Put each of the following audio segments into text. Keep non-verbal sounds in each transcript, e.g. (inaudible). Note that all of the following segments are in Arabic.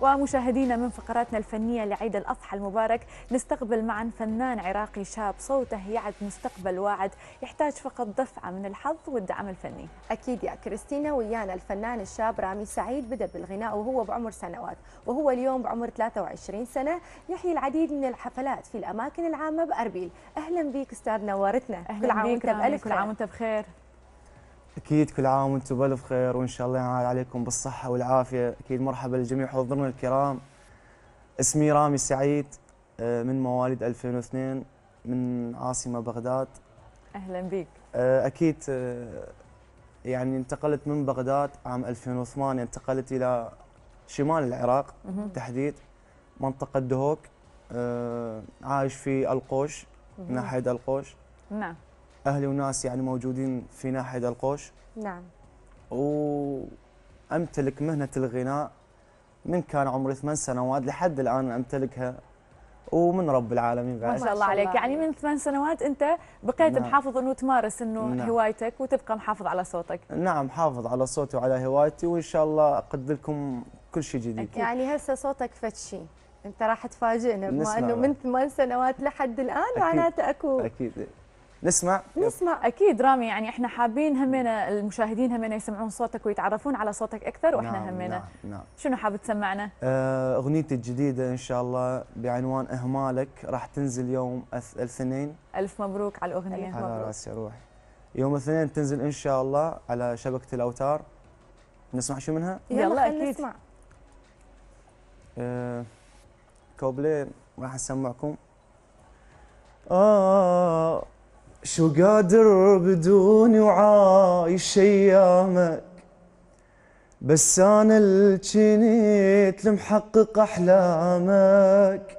ومشاهدينا من فقراتنا الفنية لعيد الأضحى المبارك نستقبل معا فنان عراقي شاب صوته يعد مستقبل واعد يحتاج فقط دفعة من الحظ والدعم الفني أكيد يا كريستينا ويانا الفنان الشاب رامي سعيد بدأ بالغناء وهو بعمر سنوات وهو اليوم بعمر 23 سنة يحيي العديد من الحفلات في الأماكن العامة بأربيل أهلا بك أستاذ نورتنا أهلا كل عام وأنت بخير كل عام وأنت بخير اكيد كل عام وانتم بالف خير وان شاء الله ينعاد عليكم بالصحه والعافيه اكيد مرحبا للجميع حضورنا الكرام اسمي رامي سعيد آه، من مواليد 2002 من عاصمه بغداد اهلا بك آه، اكيد آه، يعني انتقلت من بغداد عام 2008 انتقلت الى شمال العراق تحديد منطقه دهوك عايش في القوش ناحيه القوش نعم اهلي وناس يعني موجودين في ناحيه القوش نعم وامتلك مهنه الغناء من كان عمري ثمان سنوات لحد الان امتلكها ومن رب العالمين بعد ما شاء الله عليك يعني من ثمان سنوات انت بقيت نعم. محافظ انه تمارس انه نعم. هوايتك وتبقى محافظ على صوتك نعم حافظ على صوتي وعلى هوايتي وان شاء الله اقدم لكم كل شيء جديد أكيد. يعني هسه صوتك فتشي انت راح تفاجئنا بما انه من ثمان سنوات لحد الان معناته اكو اكيد نسمع نسمع اكيد رامي يعني احنا حابين همنا المشاهدين همنا يسمعون صوتك ويتعرفون على صوتك اكثر واحنا نعم همنا نعم نعم شنو حاب تسمعنا؟ آه، اغنيتي الجديده ان شاء الله بعنوان اهمالك راح تنزل يوم الاثنين الف مبروك على الاغنيه على راسي روح يوم الاثنين تنزل ان شاء الله على شبكه الاوتار نسمع شو منها؟ يلا اكيد نسمع أه كوبلي راح اسمعكم آه شو قادر بدون وعايش ايامك بس انا الجنيت لمحقق احلامك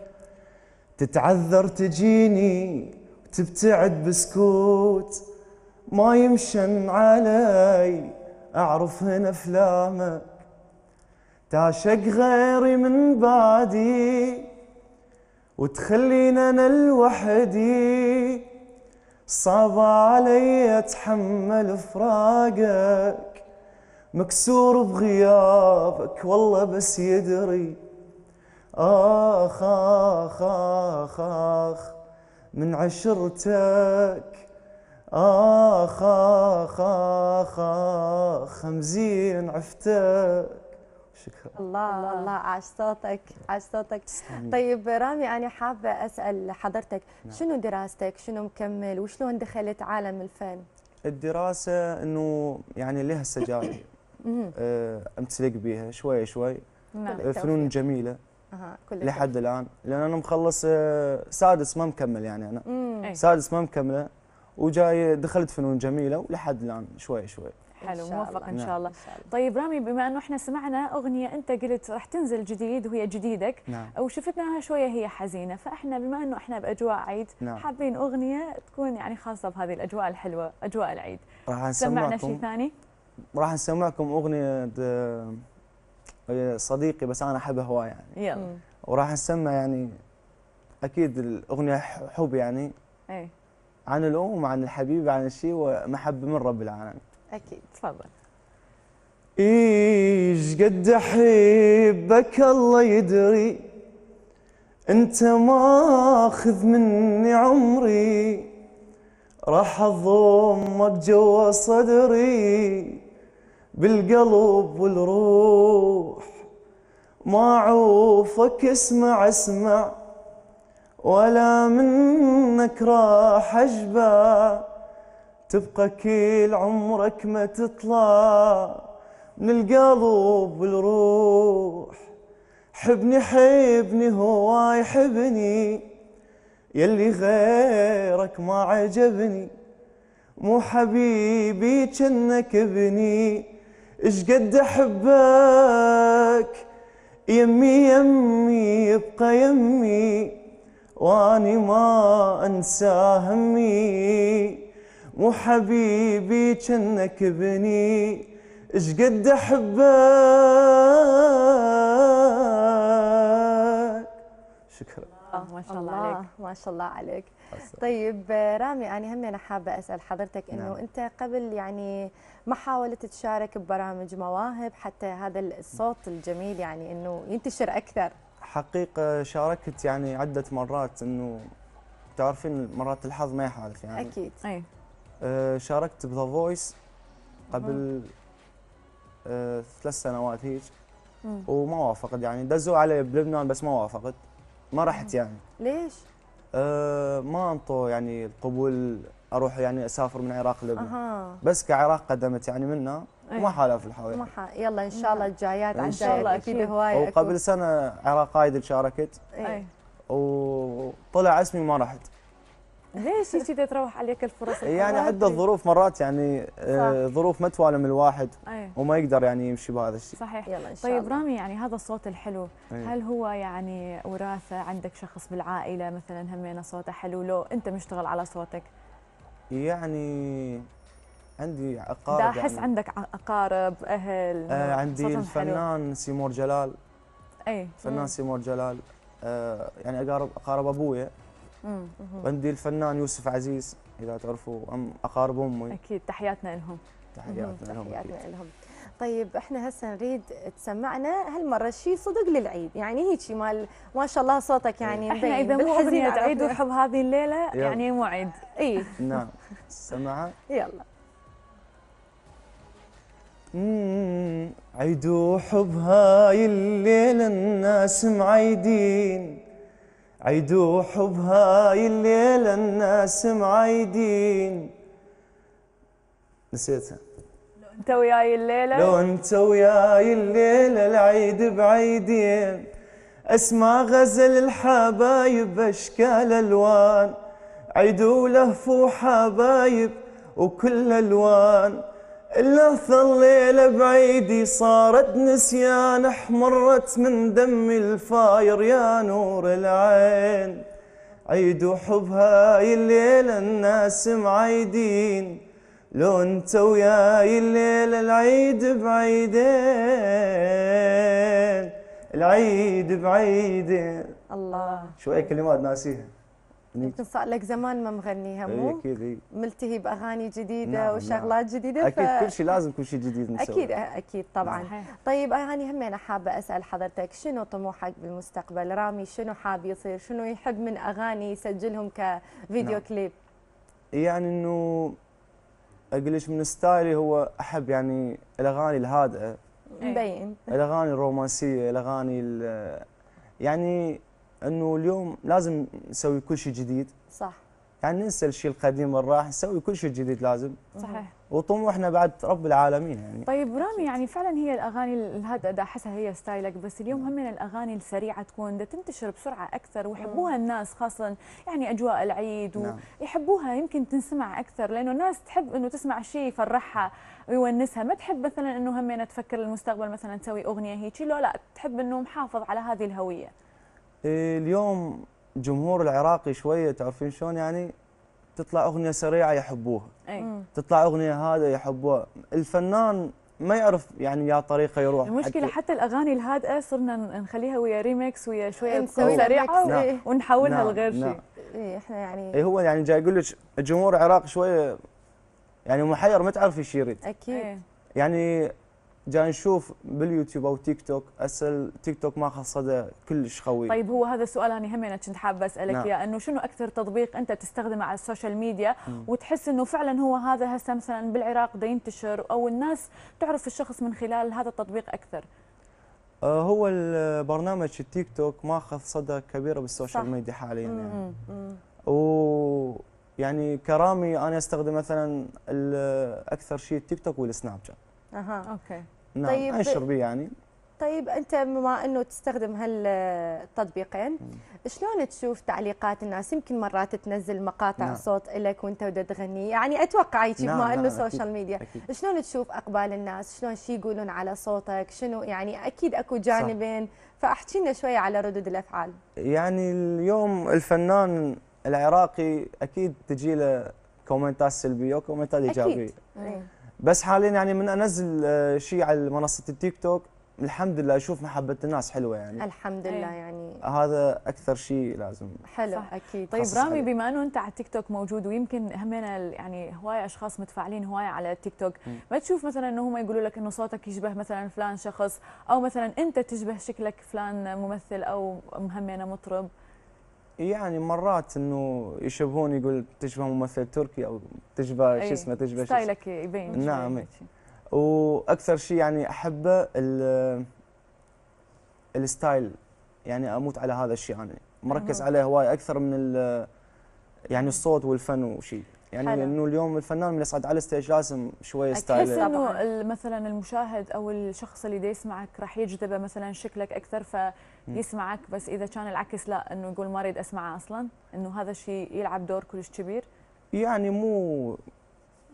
تتعذر تجيني وتبتعد بسكوت ما يمشن علي هنا افلامك تعشق غيري من بعدي وتخلينا انا لوحدي صعب علي اتحمل فراقك مكسور بغيابك والله بس يدري آخ آخ آخ آخ من عشرتك آخ آخ آخ آخ خمزين عفتك شكرا الله الله, عاش صوتك عاش صوتك طيب رامي انا حابه اسال حضرتك نعم. شنو دراستك شنو مكمل وشلون دخلت عالم الفن الدراسه انه يعني لها سجاير (coughs) آه، امتلك بيها شوي شوي نعم. آه، فنون جميله أه. لحد الان لان انا مخلص آه، سادس ما مكمل يعني انا مم. إيه. سادس ما مكمله وجاي دخلت فنون جميله ولحد الان شوي شوي حلو موفق ان شاء الله طيب رامي بما انه احنا سمعنا اغنيه انت قلت راح تنزل جديد وهي جديدك نعم. وشفتناها شويه هي حزينه فاحنا بما انه احنا باجواء عيد نعم. حابين اغنيه تكون يعني خاصه بهذه الاجواء الحلوه اجواء العيد راح نسمعنا شيء ثاني راح نسمعكم اغنيه صديقي بس انا احبها هواي يعني يلا وراح نسمع يعني اكيد الاغنيه حب يعني اي عن الام وعن الحبيب عن الشيء ومحبه من رب العالمين اكيد تفضل ايش قد احبك الله يدري انت ماخذ مني عمري راح اضمك جوا صدري بالقلب والروح ما عوفك اسمع اسمع ولا منك راح اشبع تبقى كل عمرك ما تطلع من القلب والروح حبني حبني هو يحبني يلي غيرك ما عجبني مو حبيبي جنك ابني اش قد احبك يمي يمي يبقى يمي واني ما انسى همي مو حبيبي بني ابني قد احبك شكرا الله ما شاء الله, الله عليك ما شاء الله عليك طيب رامي انا هم انا حابه اسال حضرتك انه نعم. انت قبل يعني ما حاولت تشارك ببرامج مواهب حتى هذا الصوت الجميل يعني انه ينتشر اكثر حقيقه شاركت يعني عده مرات انه تعرفين مرات الحظ ما يحالف يعني اكيد أي. آه، شاركت بذا فويس قبل آه، ثلاث سنوات هيك وما وافقت يعني دزوا علي بلبنان بس ما وافقت ما رحت يعني ليش؟ أه ما انطوا يعني القبول اروح يعني اسافر من العراق لبنان أه. بس كعراق قدمت يعني منا إيه. وما حالف الحوالي ما يلا ان شاء الله الجايات ان شاء الله اكيد هوايه وقبل سنه عراق قايد شاركت اي وطلع اسمي وما رحت ليش هيك تروح عليك الفرص يعني عده ظروف مرات يعني آه، صح. ظروف ما توالم الواحد أيه. وما يقدر يعني يمشي بهذا الشيء صحيح يلا إن شاء طيب الله. رامي يعني هذا الصوت الحلو أيه. هل هو يعني وراثه عندك شخص بالعائله مثلا همينه صوته حلو لو انت مشتغل على صوتك يعني عندي اقارب دا احس يعني عندك اقارب اهل آه عندي الفنان حلو. سيمور جلال اي فنان مم. سيمور جلال آه يعني اقارب اقارب ابويا عندي الفنان يوسف عزيز اذا تعرفوا أم اقارب امي اكيد تحياتنا لهم تحياتنا لهم تحياتنا لهم طيب احنا هسه نريد تسمعنا هالمره شيء صدق للعيد يعني هيك مال ما شاء الله صوتك إيه. يعني احنا اذا مو حزينه عيد وحب هذه الليله يعني مو عيد اي نعم سمعها يلا عيد وحب هاي الليله الناس معيدين عيدوا وحب هاي الليلة الناس معايدين نسيتها لو انت وياي الليلة لو انت وياي الليلة العيد بعيدين اسمع غزل الحبايب باشكال الوان عيدوا لهفوا حبايب وكل الوان لثى الليلة بعيدي صارت نسيان احمرت من دمي الفاير يا نور العين عيد حب هاي الليلة الناس معيدين لو انت وياي الليلة العيد بعيدين العيد بعيدين الله شوية كلمات ناسيها يمكن صار لك زمان ما مغنيها مو؟ اكيد اي ملتهي باغاني جديده نعم وشغلات نعم. جديده اكيد ف... كل شيء لازم كل شيء جديد نسويه اكيد أه، اكيد طبعا نعم. طيب اغاني هم انا حابه اسال حضرتك شنو طموحك بالمستقبل؟ رامي شنو حاب يصير؟ شنو يحب من اغاني يسجلهم كفيديو نعم. كليب؟ يعني انه اقول لك من ستايلي هو احب يعني الاغاني الهادئه مبين الاغاني الرومانسيه الاغاني يعني انه اليوم لازم نسوي كل شيء جديد صح يعني ننسى الشيء القديم والراح نسوي كل شيء جديد لازم صحيح وطموحنا بعد رب العالمين يعني طيب رامي يعني فعلا هي الاغاني هذا احسها هي ستايلك بس اليوم هم من الاغاني السريعه تكون ده تنتشر بسرعه اكثر ويحبوها الناس خاصه يعني اجواء العيد ويحبوها نعم. يمكن تنسمع اكثر لانه الناس تحب انه تسمع شيء يفرحها ويونسها ما تحب مثلا انه هم تفكر المستقبل مثلا تسوي اغنيه هيك لا لا تحب انه محافظ على هذه الهويه إيه، اليوم جمهور العراقي شويه تعرفين شلون يعني تطلع اغنيه سريعه يحبوها أي. تطلع اغنيه هذا يحبوها الفنان ما يعرف يعني يا طريقه يروح المشكله حتى, حتى الاغاني الهادئه صرنا نخليها ويا ريمكس ويا شويه سريعه نعم. ونحولها نعم. لغير نعم. شيء إيه احنا يعني اي هو يعني جاي اقول لك الجمهور العراقي شويه يعني محير ما تعرف ايش يريد اكيد إيه. يعني جاي نشوف باليوتيوب او تيك توك اسال تيك توك ماخذ صدى كلش قوي طيب هو هذا السؤال انا همين كنت حابه اسالك نعم. اياه انه شنو اكثر تطبيق انت تستخدمه على السوشيال ميديا مم. وتحس انه فعلا هو هذا هسه مثلا بالعراق دا ينتشر او الناس تعرف الشخص من خلال هذا التطبيق اكثر آه، هو البرنامج التيك توك ماخذ صدى كبيره بالسوشيال ميديا حاليا يعني و يعني كرامي انا استخدم مثلا اكثر شيء التيك توك والسناب شات اها اوكي نعم طيب انشر بي يعني طيب انت بما انه تستخدم هالتطبيقين شلون تشوف تعليقات الناس يمكن مرات تنزل مقاطع نعم. صوت لك وانت ودا تغني يعني اتوقع هيك بما نعم،, نعم انه سوشيال ميديا أكيد. شلون تشوف اقبال الناس شلون شي يقولون على صوتك شنو يعني اكيد اكو جانبين فاحكي لنا شويه على ردود الافعال يعني اليوم الفنان العراقي اكيد تجي له كومنتات سلبيه وكومنتات ايجابيه اكيد إيه. بس حاليا يعني من انزل آه، شيء على منصه التيك توك الحمد لله اشوف محبه الناس حلوه يعني الحمد لله أيه. يعني هذا اكثر شيء لازم حلو صح. اكيد طيب رامي حلو. بما انه انت على التيك توك موجود ويمكن همنا يعني هوايه اشخاص متفاعلين هوايه على التيك توك م. ما تشوف مثلا انه هم يقولوا لك انه صوتك يشبه مثلا فلان شخص او مثلا انت تشبه شكلك فلان ممثل او همنا مطرب يعني مرات انه يشبهون يقول تشبه ممثل تركي او تشبه شو إيه، اسمه تشبه ستايلك يبين نعم يعني واكثر شيء يعني احبه الستايل يعني اموت على هذا الشيء انا يعني مركز عليه هواي اكثر من يعني الصوت والفن وشيء يعني لانه اليوم الفنان من يصعد على الستيج لازم شويه ستايل تحس انه مثلا المشاهد او الشخص اللي دا يسمعك راح يجذبه مثلا شكلك اكثر ف يسمعك بس اذا كان العكس لا انه يقول ما اريد اسمعه اصلا انه هذا الشيء يلعب دور كلش كبير يعني مو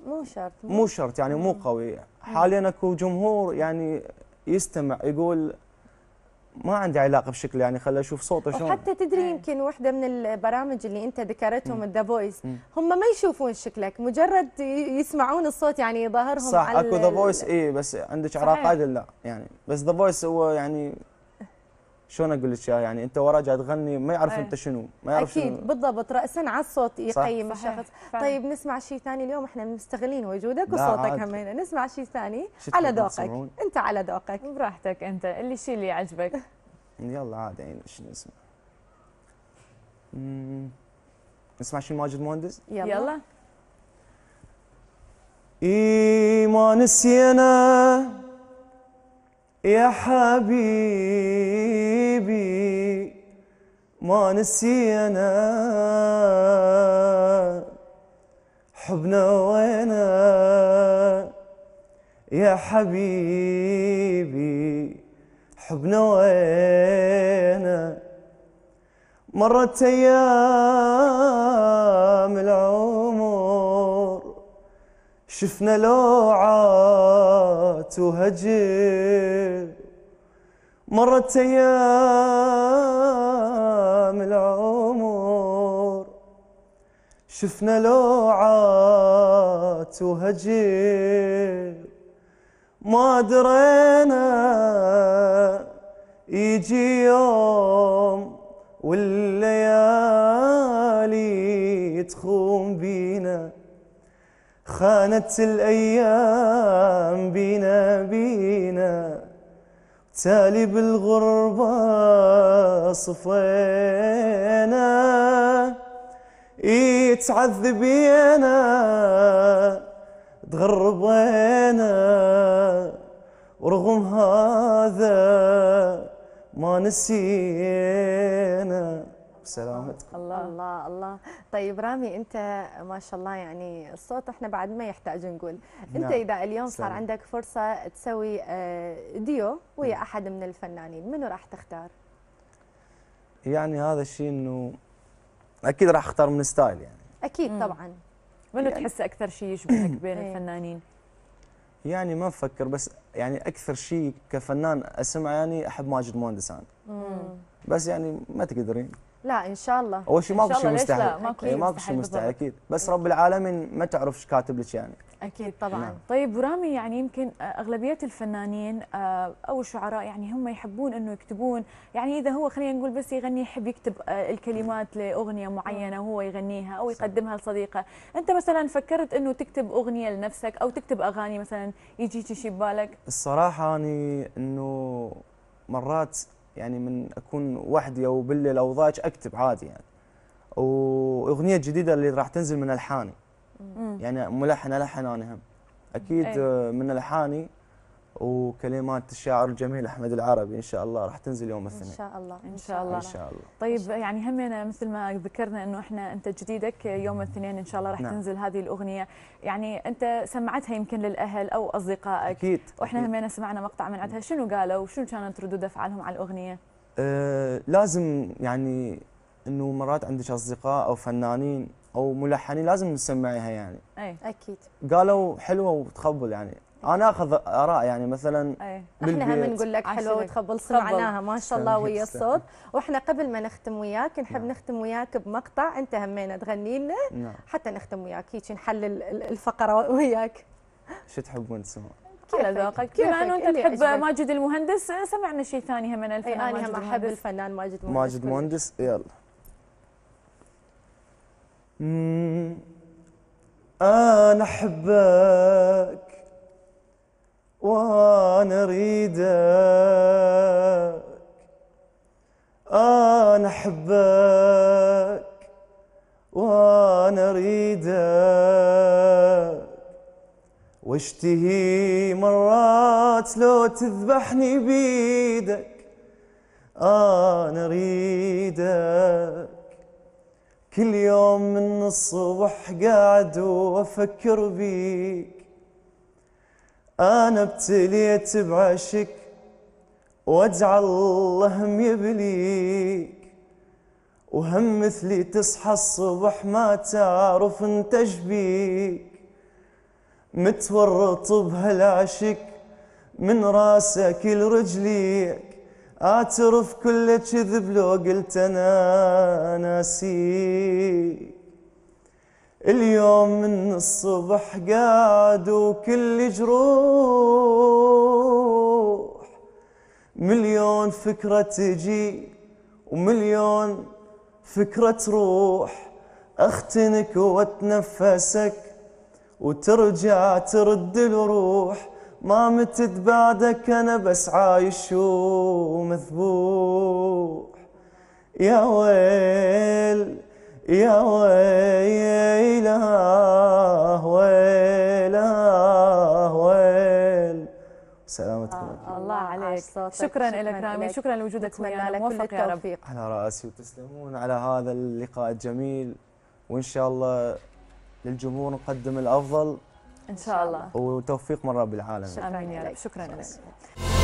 مو شرط مو, مو شرط يعني مو قوي حاليا اكو جمهور يعني يستمع يقول ما عندي علاقه بشكله يعني خلي اشوف صوته شلون وحتى تدري إيه. يمكن وحده من البرامج اللي انت ذكرتهم ذا فويس هم ما يشوفون شكلك مجرد يسمعون الصوت يعني يظهرهم صح اكو ذا فويس اي بس عندك عراق لا يعني بس ذا فويس هو يعني شلون اقول لك يعني انت ورا قاعد تغني ما يعرف أيه. انت شنو ما يعرف اكيد شنو. بالضبط راسا على الصوت يقيم صح. الشخص صح. طيب نسمع شيء ثاني اليوم احنا مستغلين وجودك وصوتك همينا نسمع شيء ثاني على ذوقك انت على ذوقك براحتك انت اللي الشيء اللي يعجبك (laughs) يعني يلا عادي يعني شنو نسمع نسمع شيء ماجد مهندس يلا, يلا. اي ما نسينا يا حبيبي ما نسينا حبنا وينا يا حبيبي حبنا وينا مرت ايام العود شفنا لوعات وهجر مرت ايام العمر شفنا لوعات وهجر ما درينا يجي يوم والليالي تخوم بينا خانت الأيام بينا بينا تالي بالغربة صفينا يتعذبينا إيه تغربينا ورغم هذا ما نسينا وسلامتكم الله الله الله طيب رامي انت ما شاء الله يعني الصوت احنا بعد ما يحتاج نقول انت نعم. اذا اليوم صار عندك فرصه تسوي آه، ديو ويا نعم. احد من الفنانين منو راح تختار يعني هذا الشيء انه اكيد راح اختار من ستايل يعني اكيد مم. طبعا منو يعني تحس اكثر شيء يشبهك (coughs) بين إيه. الفنانين يعني ما افكر بس يعني اكثر شيء كفنان اسمعه يعني احب ماجد مهندسان بس يعني ما تقدرين لا ان شاء الله اول شيء إيه، ماكو شيء مستحيل اكيد ماكو شيء مستحيل اكيد بس إيه. رب العالمين ما تعرف ايش كاتب لك يعني اكيد طبعا نعم. طيب ورامي يعني يمكن اغلبيه الفنانين آه، او الشعراء يعني هم يحبون انه يكتبون يعني اذا هو خلينا نقول بس يغني يحب يكتب آه، الكلمات لاغنيه معينه وهو يغنيها او يقدمها لصديقه انت مثلا فكرت انه تكتب اغنيه لنفسك او تكتب اغاني مثلا يجيك شيء ببالك الصراحه اني انه مرات يعني من اكون وحدي او بالليل او ضايج اكتب عادي يعني واغنيه جديده اللي راح تنزل من الحاني يعني ملحن الحن انا هم اكيد إيه. من الحاني وكلمات الشاعر الجميل احمد العربي ان شاء الله راح تنزل يوم الاثنين ان شاء الله ان شاء الله ان شاء الله طيب يعني همنا مثل ما ذكرنا انه احنا انت جديدك يوم الاثنين ان شاء الله راح نعم. تنزل هذه الاغنيه يعني انت سمعتها يمكن للاهل او اصدقائك اكيد واحنا همنا سمعنا مقطع من عندها شنو قالوا وشنو كانت ردود افعالهم على الاغنيه أه لازم يعني انه مرات عندك اصدقاء او فنانين او ملحنين لازم نسمعها يعني اي اكيد قالوا حلوه وتخبل يعني انا اخذ اراء يعني مثلا أيه. احنا هم نقول لك حلو وتخبل سمعناها ما شاء الله ويا الصوت واحنا قبل ما نختم وياك نحب نعم. نختم وياك بمقطع انت همينا تغني لنا نعم. حتى نختم وياك هيك نحلل الفقره وياك شو تحبون تسمع على ذوقك بما انه انت تحب ماجد المهندس سمعنا شيء ثاني هم إيه، الفنان أي انا هم احب الفنان ماجد المهندس ماجد المهندس يلا انا احبك وانا اريدك انا احبك وانا اريدك واشتهي مرات لو تذبحني بيدك انا اريدك كل يوم من الصبح قاعد وافكر بيك أنا ابتليت بعشق وادعى الله يبليك وهم مثلي تصحى الصبح ما تعرف انت شبيك متورط بهالعشق من راسك لرجليك اعترف كل كذب لو قلت انا ناسيك اليوم من الصبح قاد وكل جروح مليون فكرة تجي ومليون فكرة تروح اختنك واتنفسك وترجع ترد الروح ما متت بعدك انا بس عايش ومذبوح يا ويل يا ويله ويله ويل سلامتكم آه, آه، الله عليك شكرا, لك رامي شكرا لوجودك معنا موفق يا رب على راسي وتسلمون على هذا اللقاء الجميل وان شاء الله للجمهور نقدم الافضل ان شاء الله وتوفيق من رب العالمين امين يا رب شكرا لك